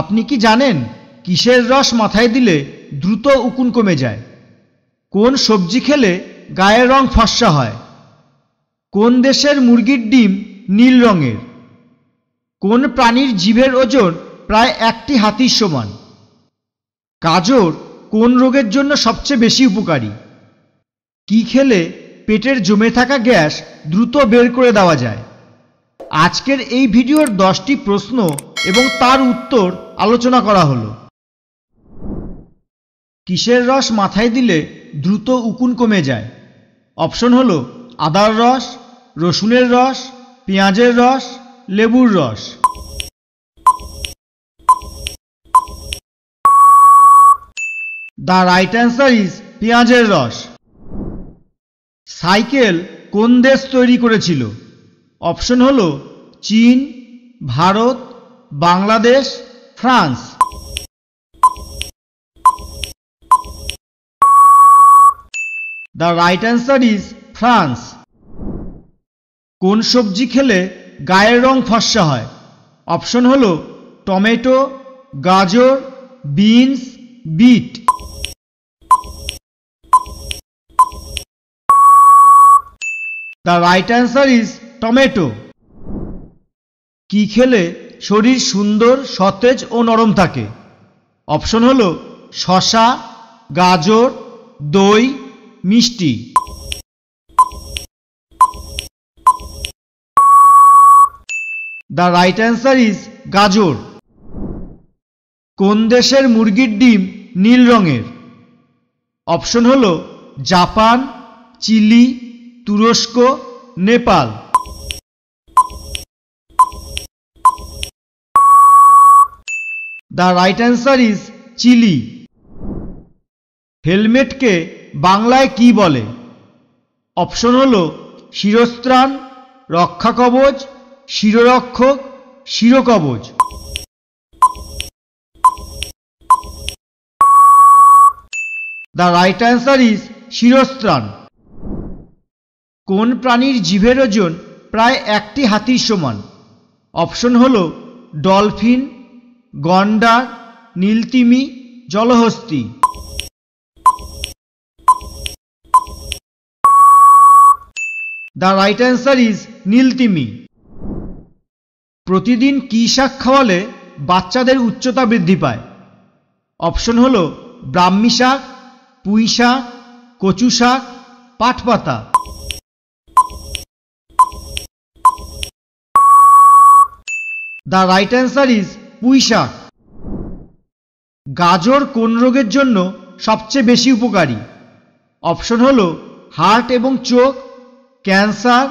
আপনি কি জানেন কিসের রস মাথায় দিলে দ্রুত উকুন কমে যায় কোন সবজি খেলে গায়ের রং ফর্সা হয় কোন দেশের মুরগির ডিম নীল রঙের কোন প্রাণীর জীবের ওজন প্রায় একটি হাতির সমান গাজর কোন রোগের জন্য সবচেয়ে বেশি উপকারী কি খেলে পেটের জমে থাকা গ্যাস দ্রুত বের করে দেওয়া যায় আজকের এই ভিডিওর দশটি প্রশ্ন এবং তার উত্তর আলোচনা করা হলো কিসের রস মাথায় দিলে দ্রুত উকুন কমে যায় অপশন হলো আদার রস রসুনের রস পেঁয়াজের রস লেবুর রস দ্য রাইট অ্যান্সার ইজ পেঁয়াজের রস সাইকেল কোন দেশ তৈরি করেছিল অপশন হল চীন Bharat Bangladesh France the right answer is France কোন সবজি খেলে গায়ের রং ফর্সা হয় অপশন হল টমেটো গাজর beans beet the right answer is tomato কি খেলে শরীর সুন্দর সতেজ ও নরম থাকে অপশন হল শশা গাজর দই মিষ্টি দ্য রাইট অ্যান্সার ইজ গাজর কোন দেশের মুরগির ডিম নীল রঙের অপশন হল জাপান চিলি তুরস্ক Nepal the right answer is Chile হেলমেটকে বাংলায় কি বলে অপশন হল শিরস্ত্রাণ রক্ষা কবচ শিররক্ষক শিরকবচ দ্য রাইট অ্যান্সার ইজ শিরস্ত্রাণ কোন প্রাণীর জীবের ওজন প্রায় একটি হাতির সমান অপশন হল ডলফিন গন্ডা নীলতিমি জলহস্তি দ্য রাইট অ্যান্সার ইজ নীলতিমি প্রতিদিন কি শাক খাওয়ালে বাচ্চাদের উচ্চতা বৃদ্ধি পায় অপশন হল ব্রাহ্মী শাক পুঁই শাক কচু শাক পাটপাতা দ্য রাইট অ্যান্সার ইজ পুঁইশাক গাজর কোন রোগের জন্য সবচেয়ে বেশি উপকারী অপশন হল হার্ট এবং চোখ ক্যান্সার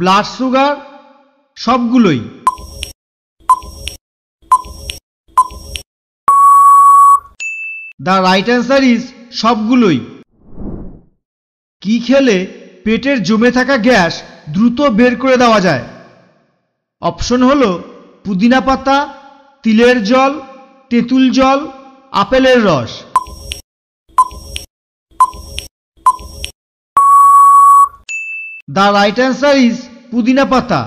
ব্লাড সুগার সবগুলোই দ্য রাইট অ্যান্সার ইজ সবগুলোই কি খেলে পেটের জমে থাকা গ্যাস দ্রুত বের করে দেওয়া যায় অপশন হল পুদিনা পাতা তিলের জল তেঁতুল জল আপেলের রস দ্য রাইট অ্যান্সার ইজ পুদিনা পাতা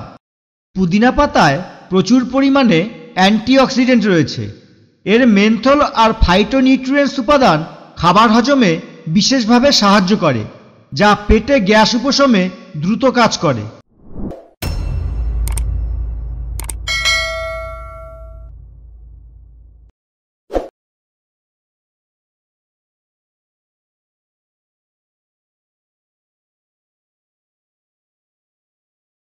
পুদিনা পাতায় প্রচুর পরিমাণে অ্যান্টিঅক্সিডেন্ট রয়েছে এর মেন্থল আর ফাইটোনিউট্রিয়েন্টস উপাদান খাবার হজমে বিশেষভাবে সাহায্য করে যা পেটে গ্যাস উপশমে দ্রুত কাজ করে